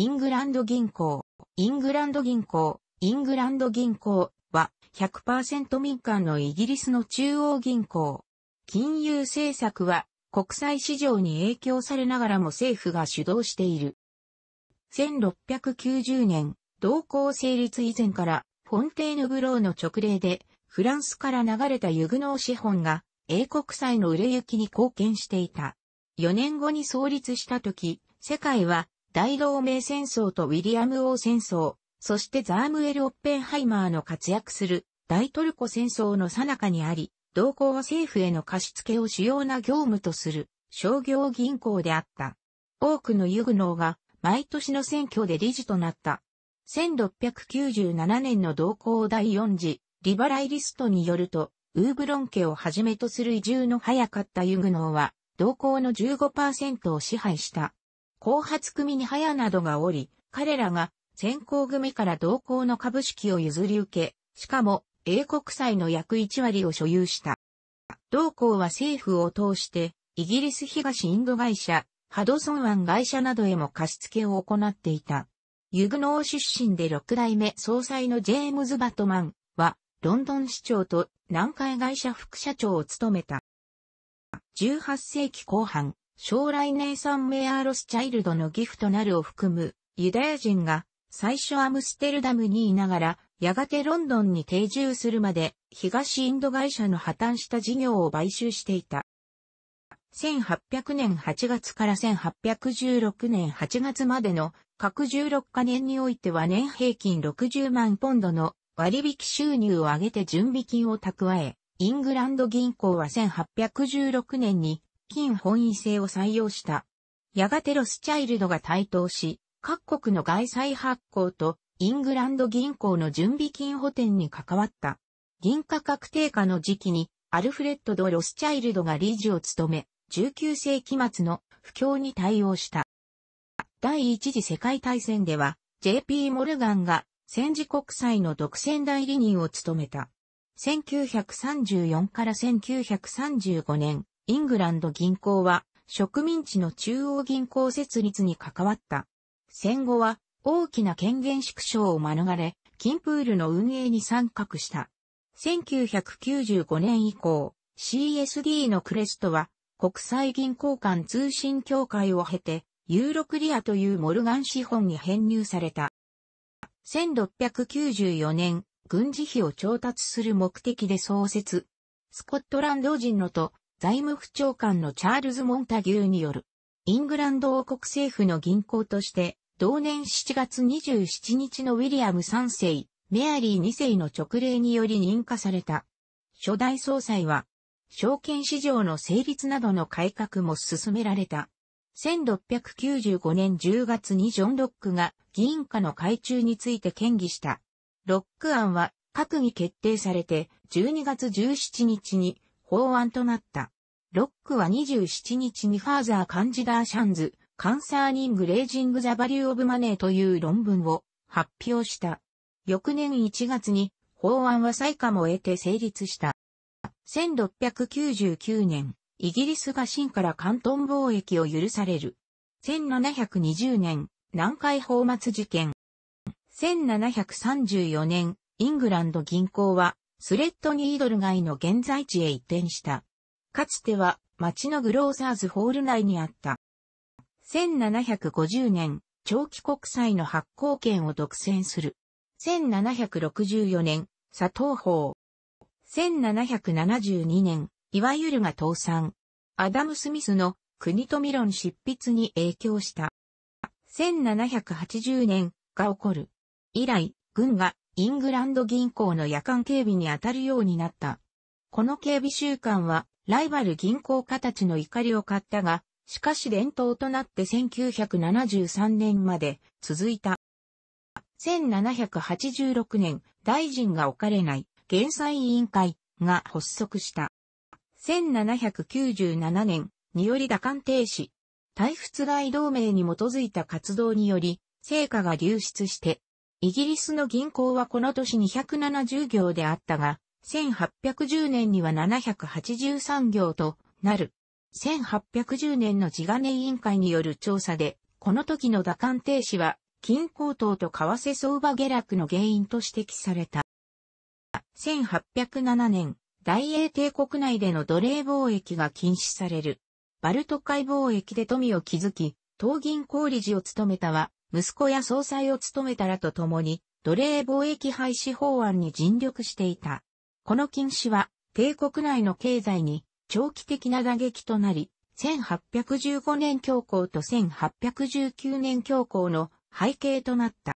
イングランド銀行、イングランド銀行、イングランド銀行は100%民間のイギリスの中央銀行。金融政策は国際市場に影響されながらも政府が主導している。1690年、同行成立以前からフォンテーヌブローの直令でフランスから流れたユグノー資本が英国債の売れ行きに貢献していた。4年後に創立した時、世界は大同盟戦争とウィリアム王戦争、そしてザームエル・オッペンハイマーの活躍する大トルコ戦争の最中にあり、同行は政府への貸付を主要な業務とする商業銀行であった。多くのユグノーが毎年の選挙で理事となった。1697年の同行第4次リバライリストによると、ウーブロン家をはじめとする移住の早かったユグノーは、同行の15%を支配した。後発組に早などがおり、彼らが先行組から同行の株式を譲り受け、しかも英国債の約1割を所有した。同行は政府を通して、イギリス東インド会社、ハドソン湾会社などへも貸付を行っていた。ユグノー出身で6代目総裁のジェームズ・バトマンは、ロンドン市長と南海会社副社長を務めた。18世紀後半、将来ネイサン・メアーロスチャイルドのギフトなるを含むユダヤ人が最初アムステルダムにいながらやがてロンドンに定住するまで東インド会社の破綻した事業を買収していた。1800年8月から1816年8月までの各16カ年においては年平均60万ポンドの割引収入を上げて準備金を蓄え、イングランド銀行は1816年に近本位制を採用した。やがてロスチャイルドが台頭し、各国の外債発行とイングランド銀行の準備金補填に関わった。銀貨確定化の時期にアルフレッド・ド・ロスチャイルドが理事を務め、19世紀末の不況に対応した。第一次世界大戦では JP モルガンが戦時国債の独占代理人を務めた。1934から1935年、イングランド銀行は植民地の中央銀行設立に関わった。戦後は大きな権限縮小を免れ、金プールの運営に参画した。1995年以降、CSD のクレストは国際銀行間通信協会を経て、ユーロクリアというモルガン資本に編入された。1694年、軍事費を調達する目的で創設。スコットランド人のと財務府長官のチャールズ・モンタギューによる、イングランド王国政府の銀行として、同年7月27日のウィリアム3世、メアリー2世の直令により認可された。初代総裁は、証券市場の成立などの改革も進められた。1695年10月にジョン・ロックが議員下の改中について建議した。ロック案は閣議決定されて12月17日に法案となった。ロックは27日にファーザー・カンジダー・シャンズ、カンサーニング・レイジング・ザ・バリュー・オブ・マネーという論文を発表した。翌年1月に法案は採下も得て成立した。1699年、イギリスが清から関東貿易を許される。1720年、南海放末事件。1734年、イングランド銀行はスレッドニードル街の現在地へ移転した。かつては町のグローサーズホール内にあった。1750年、長期国債の発行権を独占する。1764年、佐藤法。1772年、いわゆるが倒産。アダム・スミスの国富論執筆に影響した。1780年が起こる。以来、軍がイングランド銀行の夜間警備に当たるようになった。この警備習慣は、ライバル銀行家たちの怒りを買ったが、しかし伝統となって1973年まで続いた。1786年、大臣が置かれない減災委員会が発足した。1797年により打艦停止。退仏外同盟に基づいた活動により、成果が流出して、イギリスの銀行はこの年270行であったが、1810年には783行となる。1810年の地金委員会による調査で、この時の打艦停止は、金高騰と為替相場下落の原因と指摘された。1807年、大英帝国内での奴隷貿易が禁止される。バルト海貿易で富を築き、東銀行理事を務めたは、息子や総裁を務めたらとともに、奴隷貿易廃止法案に尽力していた。この禁止は、帝国内の経済に長期的な打撃となり、1815年恐慌と1819年恐慌の背景となった。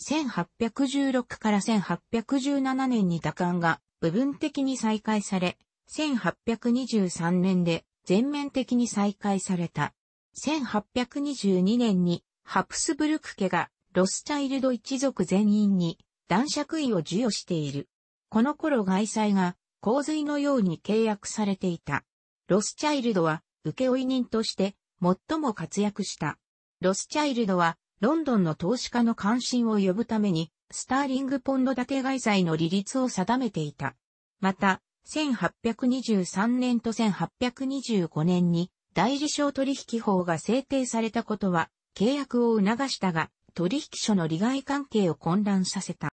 1816から1817年に打艦が部分的に再開され、1823年で全面的に再開された。1822年にハプスブルク家がロスチャイルド一族全員に男爵位を授与している。この頃外妻が洪水のように契約されていた。ロスチャイルドは受負人として最も活躍した。ロスチャイルドはロンドンの投資家の関心を呼ぶためにスターリングポンド建て外債の利率を定めていた。また、1823年と1825年に代理商取引法が制定されたことは契約を促したが、取引所の利害関係を混乱させた。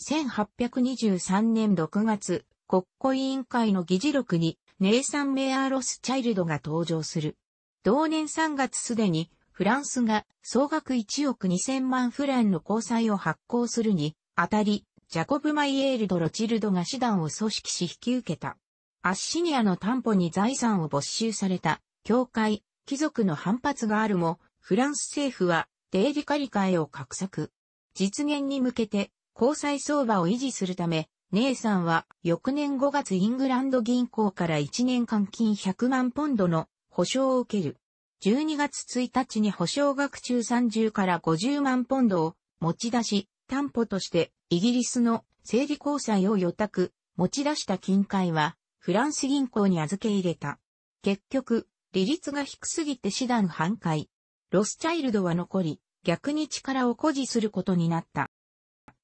1823年6月、国庫委員会の議事録に、ネイサン・メアー・ロス・チャイルドが登場する。同年3月すでに、フランスが総額1億2000万フランの交際を発行するに、あたり、ジャコブ・マイエールド・ロチルドが手段を組織し引き受けた。アッシニアの担保に財産を没収された、教会、貴族の反発があるも、フランス政府はデー借カリカを画策。実現に向けて、交際相場を維持するため、姉さんは翌年5月イングランド銀行から1年間金100万ポンドの保証を受ける。12月1日に保証額中30から50万ポンドを持ち出し、担保としてイギリスの整理交際を予託、持ち出した金塊はフランス銀行に預け入れた。結局、利率が低すぎて手段半壊。ロスチャイルドは残り、逆に力を誇示することになった。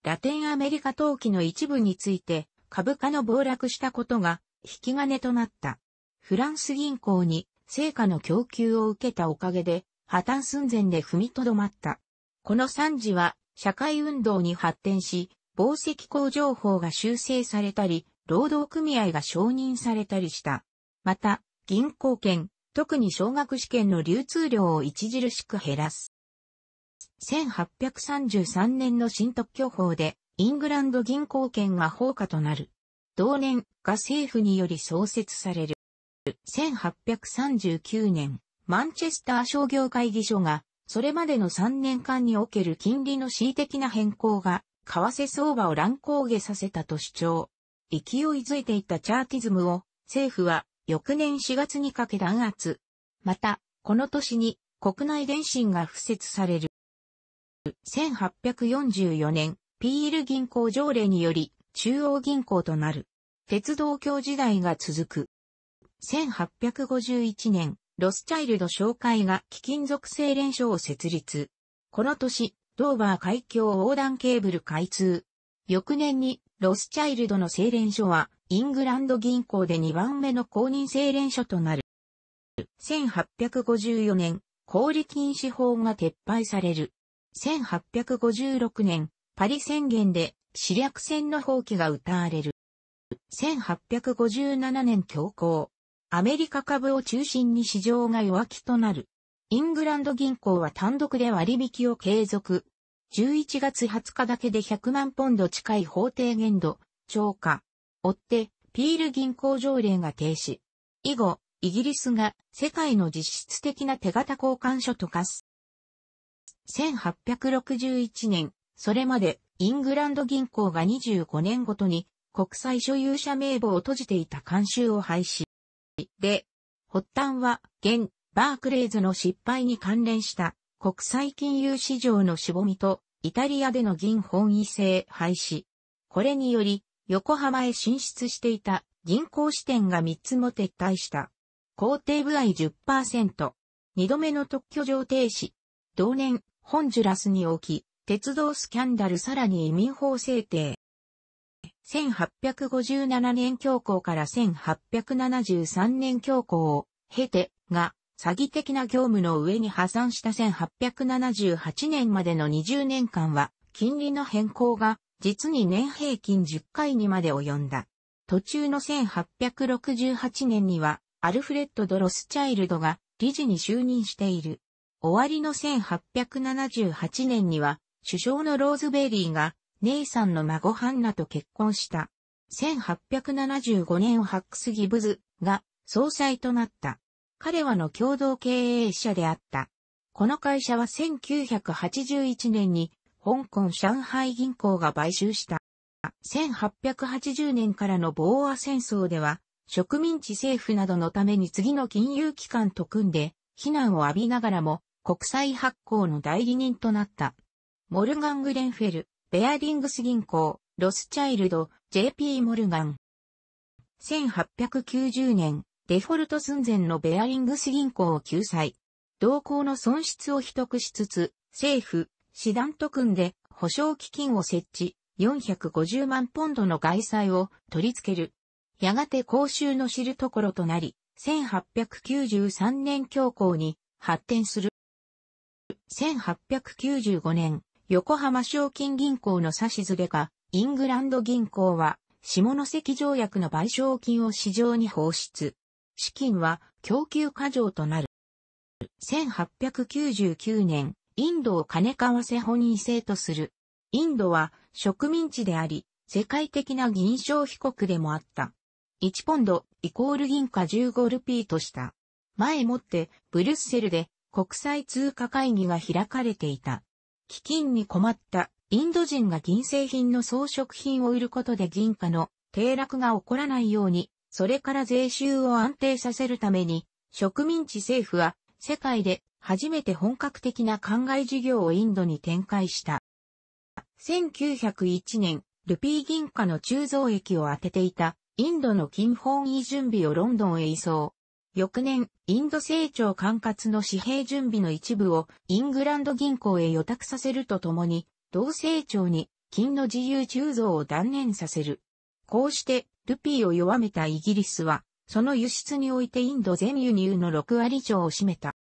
ラテンアメリカ陶器の一部について、株価の暴落したことが、引き金となった。フランス銀行に、成果の供給を受けたおかげで、破綻寸前で踏みとどまった。この惨事は、社会運動に発展し、防績工情報が修正されたり、労働組合が承認されたりした。また、銀行券、特に小学試験の流通量を著しく減らす。1833年の新特許法で、イングランド銀行券が放火となる。同年、が政府により創設される。1839年、マンチェスター商業会議所が、それまでの3年間における金利の恣意的な変更が、為替相場を乱高下させたと主張。勢いづいていたチャーティズムを、政府は翌年4月にかけ弾圧。また、この年に国内電信が付設される。1844年、ピール銀行条例により中央銀行となる。鉄道橋時代が続く。1851年、ロスチャイルド商会が貴金属精錬所を設立。この年、ドーバー海峡横断ケーブル開通。翌年に、ロスチャイルドの精錬所はイングランド銀行で2番目の公認精連所となる。1854年、小売禁止法が撤廃される。1856年、パリ宣言で、死略戦の放棄が歌われる。1857年強行。アメリカ株を中心に市場が弱気となる。イングランド銀行は単独で割引を継続。11月20日だけで100万ポンド近い法定限度、超過。追って、ピール銀行条例が停止。以後、イギリスが世界の実質的な手形交換所と化す。1861年、それまでイングランド銀行が25年ごとに国際所有者名簿を閉じていた慣習を廃止。で、発端は現バークレーズの失敗に関連した国際金融市場のしぼみとイタリアでの銀本位制廃止。これにより横浜へ進出していた銀行支店が3つも撤退した。工程部合10%。2度目の特許上停止。同年、ホンジュラスに置き、鉄道スキャンダルさらに移民法制定。1857年教皇から1873年教皇を経てが詐欺的な業務の上に破産した1878年までの20年間は金利の変更が実に年平均10回にまで及んだ。途中の1868年には、アルフレッド・ド・ロスチャイルドが理事に就任している。終わりの1878年には、首相のローズベリーが、姉さんの孫ハンナと結婚した。1875年ハックス・ギブズが総裁となった。彼はの共同経営者であった。この会社は1981年に香港上海銀行が買収した。1880年からの防和戦争では、植民地政府などのために次の金融機関と組んで、非難を浴びながらも、国債発行の代理人となった。モルガン・グレンフェル、ベアリングス銀行、ロスチャイルド、JP モルガン。1890年、デフォルト寸前のベアリングス銀行を救済。同行の損失を取得しつつ、政府、師団と組んで保証基金を設置、450万ポンドの外債を取り付ける。やがて公衆の知るところとなり、1893年教皇に発展する。1895年、横浜賞金銀行の差しでか、が、イングランド銀行は、下関条約の賠償金を市場に放出。資金は供給過剰となる。1899年、インドを金為替本人制とする。インドは植民地であり、世界的な銀賞被告でもあった。1ポンドイコール銀貨15ルピーとした。前もってブルッセルで国際通貨会議が開かれていた。基金に困ったインド人が銀製品の装飾品を売ることで銀貨の低落が起こらないように、それから税収を安定させるために、植民地政府は世界で初めて本格的な灌漑事業をインドに展開した。1901年、ルピー銀貨の鋳造液を当てていたインドの金本位準備をロンドンへ移送。翌年、インド成長管轄の紙幣準備の一部をイングランド銀行へ予託させるとともに、同成長に金の自由鋳造を断念させる。こうして、ルピーを弱めたイギリスは、その輸出においてインド全輸入の6割以上を占めた。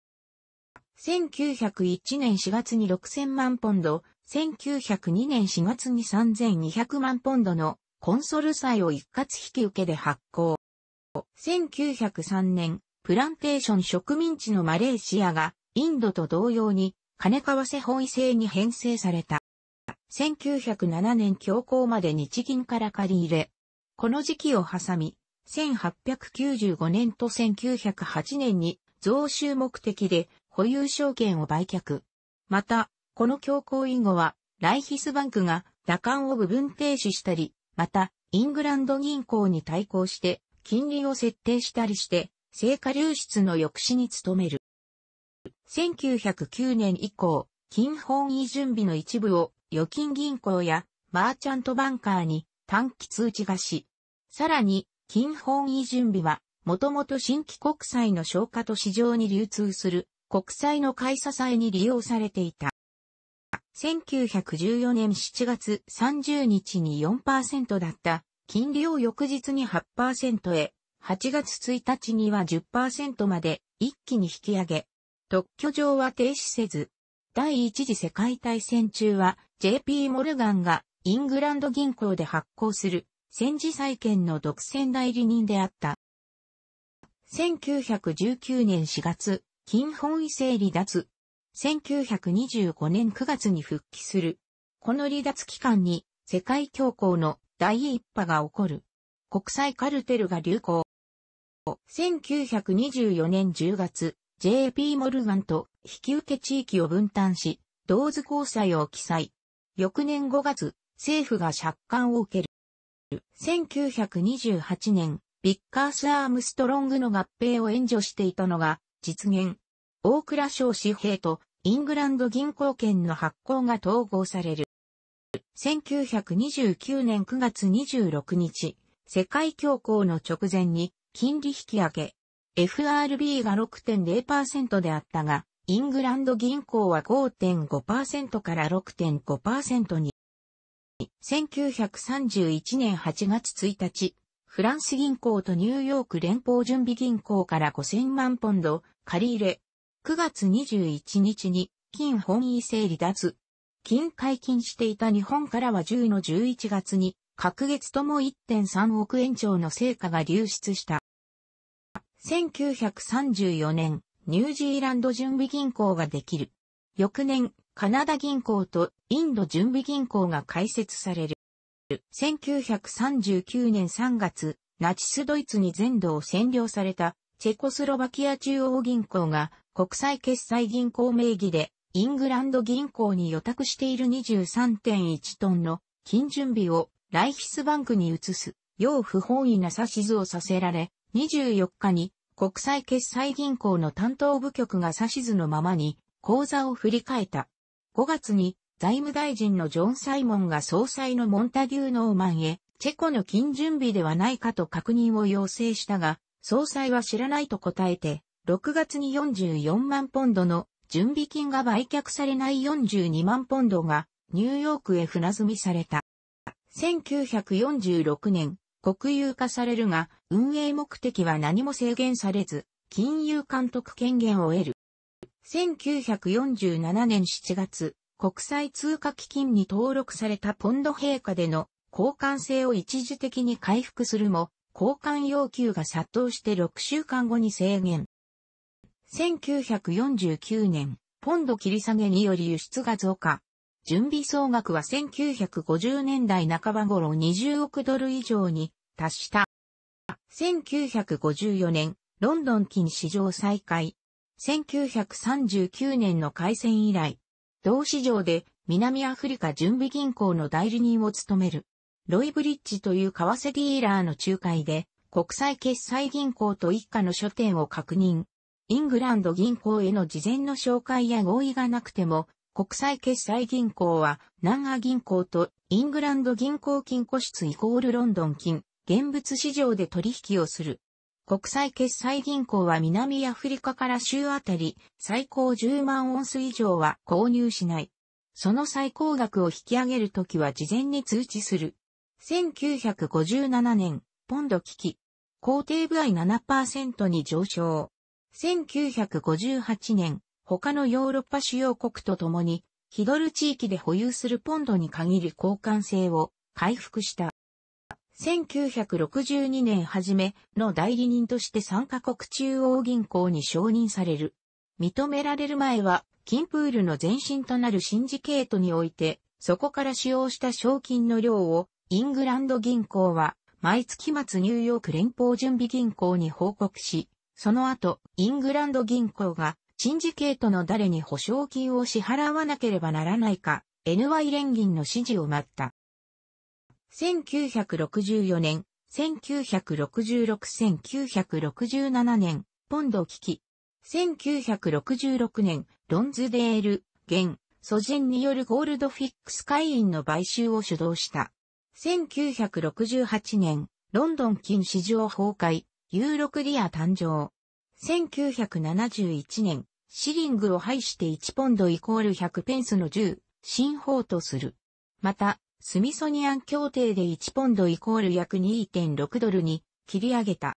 1901年4月に6000万ポンド、1902年4月に3200万ポンドのコンソル債を一括引き受けで発行。1903年、プランテーション植民地のマレーシアがインドと同様に金為替本位制に編成された。1907年強行まで日銀から借り入れ。この時期を挟み、1895年と1908年に増収目的で保有証券を売却。また、この強行以後は、ライヒスバンクが打艦を部分停止したり、また、イングランド銀行に対抗して、金利を設定したりして、成果流出の抑止に努める。1909年以降、金本位準備の一部を預金銀行やマーチャントバンカーに短期通知がし、さらに金本位準備はもともと新規国債の消化と市場に流通する国債の買い支えに利用されていた。1914年7月30日に4%だった金利を翌日に8%へ、8月1日には10%まで一気に引き上げ、特許上は停止せず、第一次世界大戦中は JP モルガンがイングランド銀行で発行する戦時債券の独占代理人であった。1919年4月、金本位制離脱。1925年9月に復帰する。この離脱期間に世界恐慌の第一波が起こる。国際カルテルが流行。1924年10月、JP モルガンと引き受け地域を分担し、同図交際を記載。翌年5月、政府が借款を受ける。1928年、ビッカース・アームストロングの合併を援助していたのが、実現。大倉省紙幣とイングランド銀行券の発行が統合される。1929年9月26日、世界恐慌の直前に金利引き上げ。FRB が6.0%であったが、イングランド銀行は5.5%から6.5%に。1931年8月1日、フランス銀行とニューヨーク連邦準備銀行から5000万ポンド借り入れ。9月21日に金本位制離脱。金解禁していた日本からは10の11月に、各月とも1.3億円超の成果が流出した。1934年、ニュージーランド準備銀行ができる。翌年、カナダ銀行とインド準備銀行が開設される。1939年3月、ナチスドイツに全土を占領されたチェコスロバキア中央銀行が国際決済銀行名義でイングランド銀行に予託している23.1トンの金準備をライヒスバンクに移す、要不本意な指図をさせられ、24日に国際決済銀行の担当部局が指図のままに口座を振り替えた。5月に財務大臣のジョン・サイモンが総裁のモンタギュー・ノーマンへ、チェコの金準備ではないかと確認を要請したが、総裁は知らないと答えて、6月に44万ポンドの準備金が売却されない42万ポンドがニューヨークへ船積みされた。1946年、国有化されるが、運営目的は何も制限されず、金融監督権限を得る。1947年7月、国際通貨基金に登録されたポンド陛下での交換性を一時的に回復するも、交換要求が殺到して6週間後に制限。1949年、ポンド切り下げにより輸出が増加。準備総額は1950年代半ば頃20億ドル以上に達した。1954年、ロンドン近市場再開。1939年の開戦以来、同市場で南アフリカ準備銀行の代理人を務める。ロイブリッジという為替ディーラーの仲介で国際決済銀行と一家の書店を確認。イングランド銀行への事前の紹介や合意がなくても、国際決済銀行は、南ア銀行とイングランド銀行金庫室イコールロンドン金、現物市場で取引をする。国際決済銀行は南アフリカから州あたり最高10万オンス以上は購入しない。その最高額を引き上げるときは事前に通知する。1957年、ポンド危機。工程部合7%に上昇。1958年、他のヨーロッパ主要国と共に、ヒドル地域で保有するポンドに限る交換性を回復した。1962年初めの代理人として参カ国中央銀行に承認される。認められる前は、金プールの前身となるシンジケートにおいて、そこから使用した賞金の量を、イングランド銀行は、毎月末ニューヨーク連邦準備銀行に報告し、その後、イングランド銀行が、シンジケートの誰に保証金を支払わなければならないか、NY 連銀の指示を待った。1964年、1966-1967年、ポンド危機。1966年、ロンズデール、現、祖人によるゴールドフィックス会員の買収を主導した。1968年、ロンドン金市場崩壊、ユーロクリア誕生。1971年、シリングを廃して1ポンドイコール100ペンスの10、新法とする。また、スミソニアン協定で1ポンドイコール約2.6ドルに切り上げた。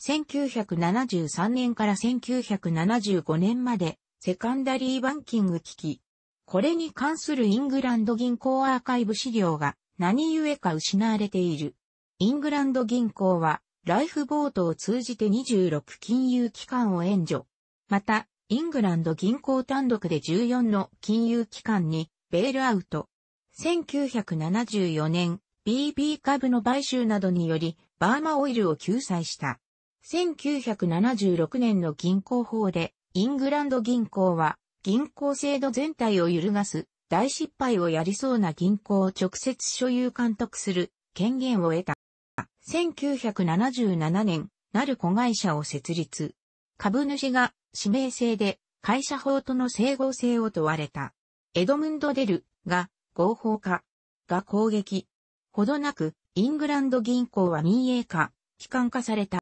1973年から1975年までセカンダリーバンキング危機。これに関するイングランド銀行アーカイブ資料が何故か失われている。イングランド銀行はライフボートを通じて26金融機関を援助。また、イングランド銀行単独で14の金融機関にベールアウト、1974年、BB 株の買収などにより、バーマオイルを救済した。1976年の銀行法で、イングランド銀行は、銀行制度全体を揺るがす、大失敗をやりそうな銀行を直接所有監督する権限を得た。1977年、なる子会社を設立。株主が指名制で会社法との整合性を問われた。エドムンド・デルが合法化が攻撃。ほどなく、イングランド銀行は民営化、機関化された。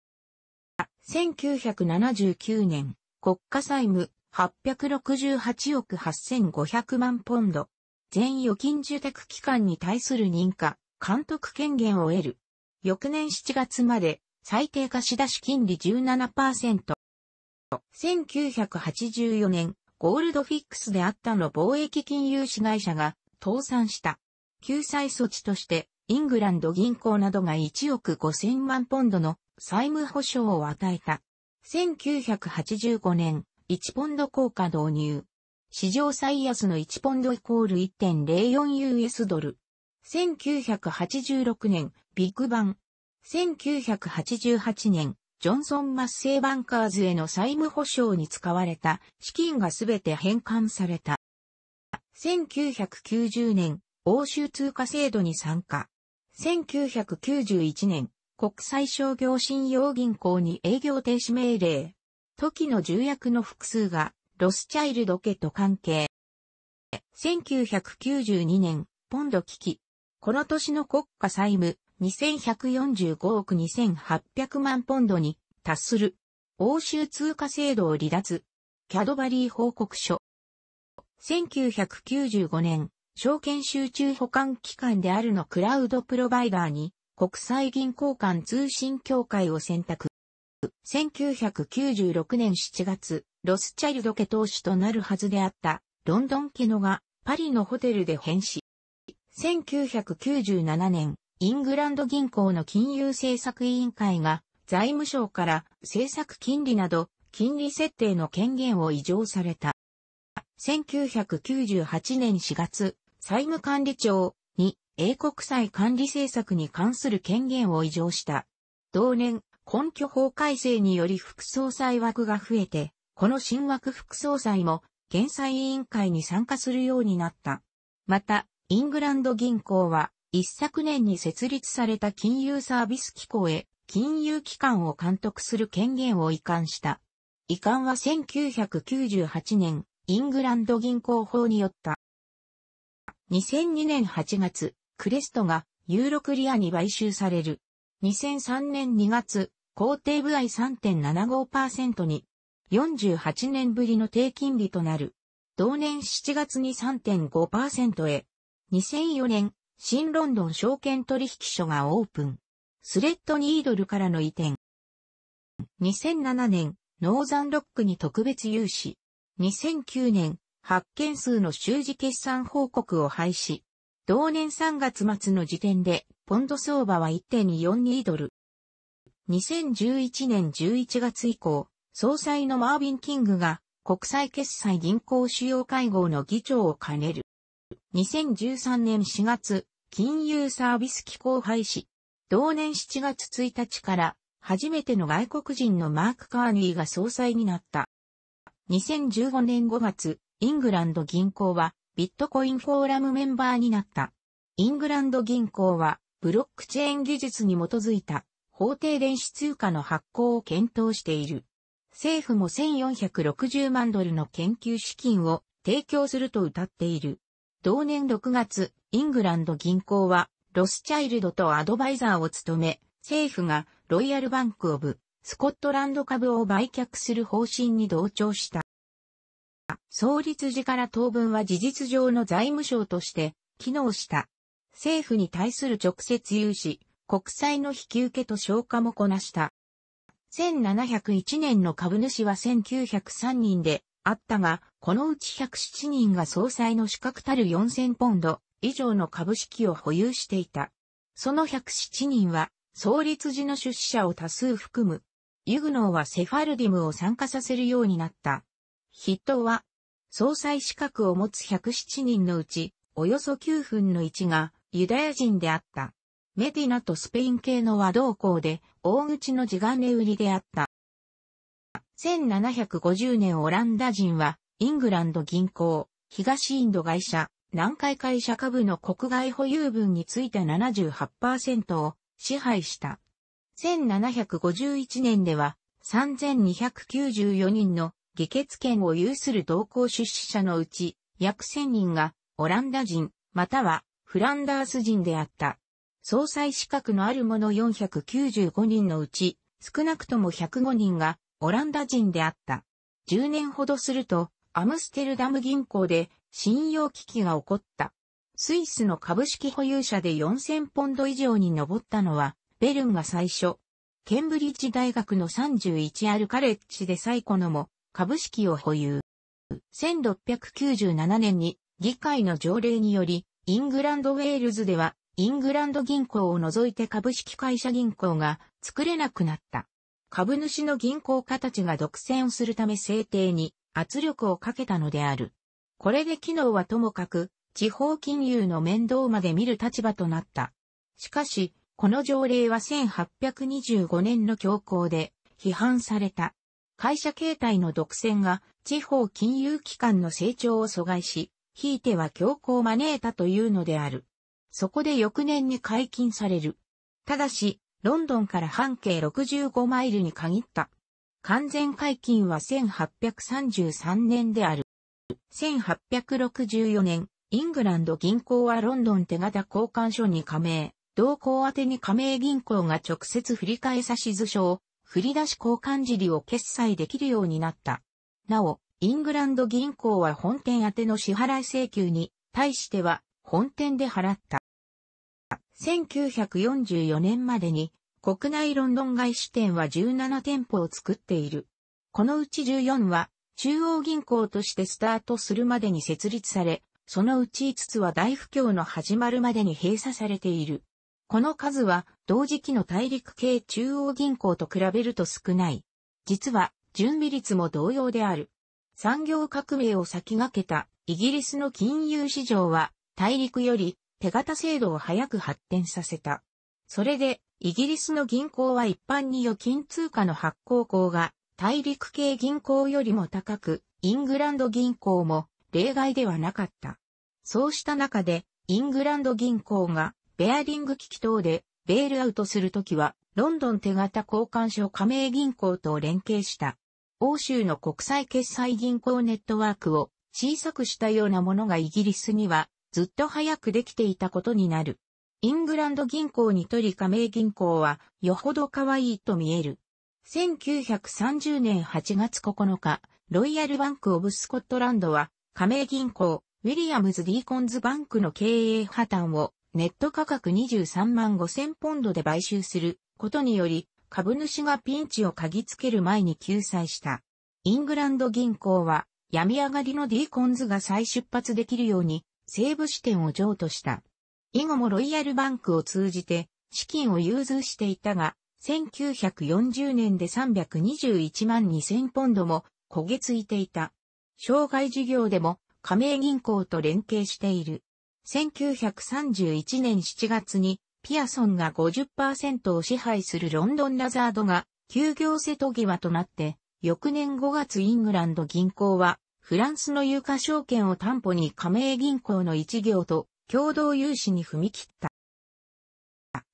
1979年、国家債務868億8500万ポンド。全預金受託機関に対する認可、監督権限を得る。翌年7月まで最低貸出金利17%。1984年、ゴールドフィックスであったの貿易金融子会社が倒産した。救済措置として、イングランド銀行などが1億5000万ポンドの債務保証を与えた。1985年、1ポンド効果導入。史上最安の1ポンドイコール 1.04US ドル。1986年、ビッグバン。1988年、ジョンソン・マッセイ・バンカーズへの債務保証に使われた資金がすべて返還された。1990年、欧州通貨制度に参加。1991年、国際商業信用銀行に営業停止命令。時の重役の複数が、ロスチャイルド家と関係。1992年、ポンド危機。この年の国家債務、2145億2800万ポンドに達する。欧州通貨制度を離脱。キャドバリー報告書。1995年、証券集中保管機関であるのクラウドプロバイダーに国際銀行間通信協会を選択。1996年7月、ロスチャイルド家投資となるはずであったロンドン家のがパリのホテルで返し。1997年、イングランド銀行の金融政策委員会が財務省から政策金利など金利設定の権限を移譲された。1998年4月、債務管理庁に英国債管理政策に関する権限を移譲した。同年、根拠法改正により副総裁枠が増えて、この新枠副総裁も、減債委員会に参加するようになった。また、イングランド銀行は、一昨年に設立された金融サービス機構へ、金融機関を監督する権限を移管した。移管は1998年、イングランド銀行法によった。2002年8月、クレストがユーロクリアに買収される。2003年2月、工程部合3.75%に、48年ぶりの低金利となる。同年7月に3.5%へ。2004年、新ロンドン証券取引所がオープン。スレッドニードルからの移転。2007年、ノーザンロックに特別融資。2009年、発見数の収支決算報告を廃止。同年3月末の時点で、ポンド相場は1.42ドル。2011年11月以降、総裁のマービン・キングが国際決済銀行主要会合の議長を兼ねる。2013年4月、金融サービス機構廃止。同年7月1日から初めての外国人のマーク・カーニーが総裁になった。2015年5月、イングランド銀行はビットコインフォーラムメンバーになった。イングランド銀行はブロックチェーン技術に基づいた法定電子通貨の発行を検討している。政府も1460万ドルの研究資金を提供すると謳っている。同年6月、イングランド銀行はロスチャイルドとアドバイザーを務め、政府がロイヤルバンクオブスコットランド株を売却する方針に同調した。創立時から当分は事実上の財務省として機能した。政府に対する直接融資、国債の引き受けと消化もこなした。1701年の株主は1903人であったが、このうち107人が総裁の資格たる4000ポンド以上の株式を保有していた。その107人は、創立時の出資者を多数含むユグノーはセファルディムを参加させるようになった。筆頭は、総裁資格を持つ107人のうち、およそ9分の1がユダヤ人であった。メディナとスペイン系の和同行で、大口の地金売りであった。1750年オランダ人は、イングランド銀行、東インド会社、南海会社株の国外保有分について78%を支配した。1751年では3294人の議決権を有する同行出資者のうち約1000人がオランダ人またはフランダース人であった。総裁資格のある者495人のうち少なくとも105人がオランダ人であった。10年ほどするとアムステルダム銀行で信用危機が起こった。スイスの株式保有者で4000ポンド以上に上ったのはベルンが最初、ケンブリッジ大学の3 1ルカレッジで最古のも株式を保有。1697年に議会の条例により、イングランド・ウェールズでは、イングランド銀行を除いて株式会社銀行が作れなくなった。株主の銀行家たちが独占をするため制定に圧力をかけたのである。これで機能はともかく、地方金融の面倒まで見る立場となった。しかし、この条例は1825年の教皇で批判された。会社形態の独占が地方金融機関の成長を阻害し、ひいては強行を招いたというのである。そこで翌年に解禁される。ただし、ロンドンから半径65マイルに限った。完全解禁は1833年である。1864年、イングランド銀行はロンドン手形交換所に加盟。同行宛に加盟銀行が直接振替差図書を振り出し交換尻を決済できるようになった。なお、イングランド銀行は本店宛の支払い請求に対しては本店で払った。1944年までに国内ロンドン外支店は17店舗を作っている。このうち14は中央銀行としてスタートするまでに設立され、そのうち5つは大不況の始まるまでに閉鎖されている。この数は同時期の大陸系中央銀行と比べると少ない。実は準備率も同様である。産業革命を先駆けたイギリスの金融市場は大陸より手形制度を早く発展させた。それでイギリスの銀行は一般に預金通貨の発行口が大陸系銀行よりも高く、イングランド銀行も例外ではなかった。そうした中でイングランド銀行がベアリング機器等でベールアウトするときは、ロンドン手形交換所加盟銀行と連携した、欧州の国際決済銀行ネットワークを小さくしたようなものがイギリスにはずっと早くできていたことになる。イングランド銀行にとり加盟銀行はよほど可愛いと見える。1930年8月9日、ロイヤルバンクオブスコットランドは加盟銀行ウィリアムズ・ディーコンズバンクの経営破綻をネット価格23万5千ポンドで買収することにより、株主がピンチを嗅ぎつける前に救済した。イングランド銀行は、病み上がりのディーコンズが再出発できるように、西部支店を譲渡した。以後もロイヤルバンクを通じて、資金を融通していたが、1940年で321万2千ポンドも焦げついていた。障害事業でも加盟銀行と連携している。1931年7月にピアソンが50%を支配するロンドンラザードが休業瀬戸際となって、翌年5月イングランド銀行はフランスの有価証券を担保に加盟銀行の一行と共同融資に踏み切った。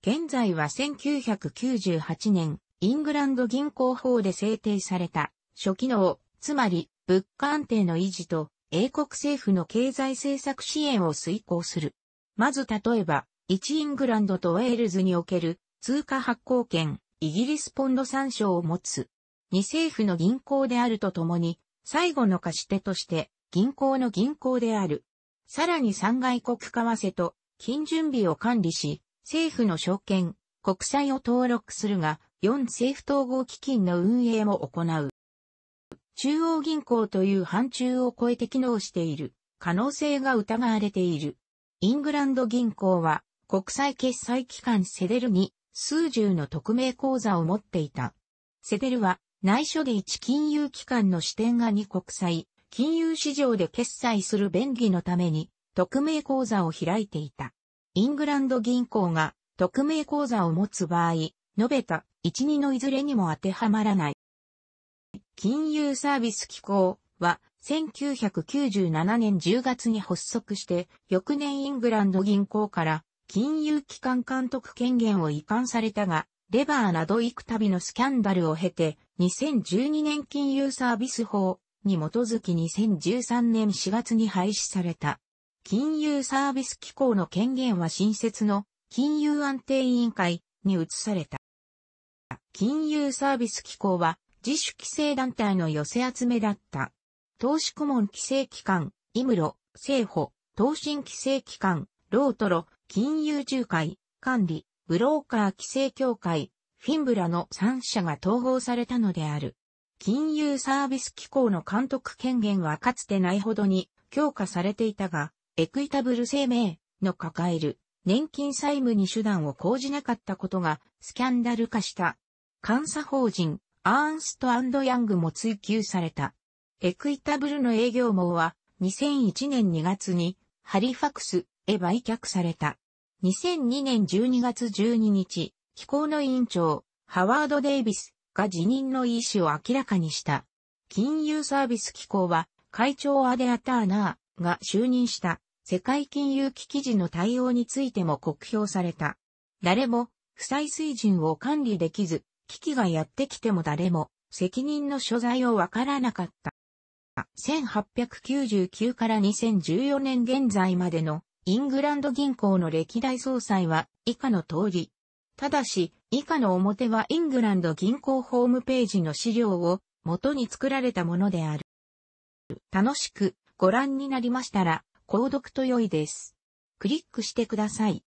現在は1998年、イングランド銀行法で制定された、初期の、つまり、物価安定の維持と、英国政府の経済政策支援を遂行する。まず例えば、1イングランドとウェールズにおける通貨発行権、イギリスポンド参照を持つ。2政府の銀行であるとともに、最後の貸し手として銀行の銀行である。さらに3外国為替と金準備を管理し、政府の証券、国債を登録するが、4政府統合基金の運営も行う。中央銀行という範疇を超えて機能している可能性が疑われている。イングランド銀行は国際決済機関セデルに数十の匿名口座を持っていた。セデルは内緒で一金融機関の支店が2国際金融市場で決済する便宜のために匿名口座を開いていた。イングランド銀行が匿名口座を持つ場合、述べた一二のいずれにも当てはまらない。金融サービス機構は、1997年10月に発足して、翌年イングランド銀行から金融機関監督権限を移管されたが、レバーなど幾度のスキャンダルを経て、2012年金融サービス法に基づき2013年4月に廃止された。金融サービス機構の権限は新設の金融安定委員会に移された。金融サービス機構は自主規制団体の寄せ集めだった。投資顧問規制機関、イムロ、政府、投信規制機関、ロートロ、金融仲介、管理、ブローカー規制協会、フィンブラの3社が統合されたのである。金融サービス機構の監督権限はかつてないほどに強化されていたが、エクイタブル生命の抱える年金債務に手段を講じなかったことがスキャンダル化した。監査法人アーンストヤングも追求された。エクイタブルの営業網は2001年2月にハリファクスへ売却された。2002年12月12日、機構の委員長、ハワード・デイビスが辞任の意思を明らかにした。金融サービス機構は会長アデアターナーが就任した世界金融危機時の対応についても酷評された。誰も負債水準を管理できず、危機がやってきても誰も責任の所在をわからなかった。1899から2014年現在までのイングランド銀行の歴代総裁は以下の通り。ただし、以下の表はイングランド銀行ホームページの資料を元に作られたものである。楽しくご覧になりましたら、購読と良いです。クリックしてください。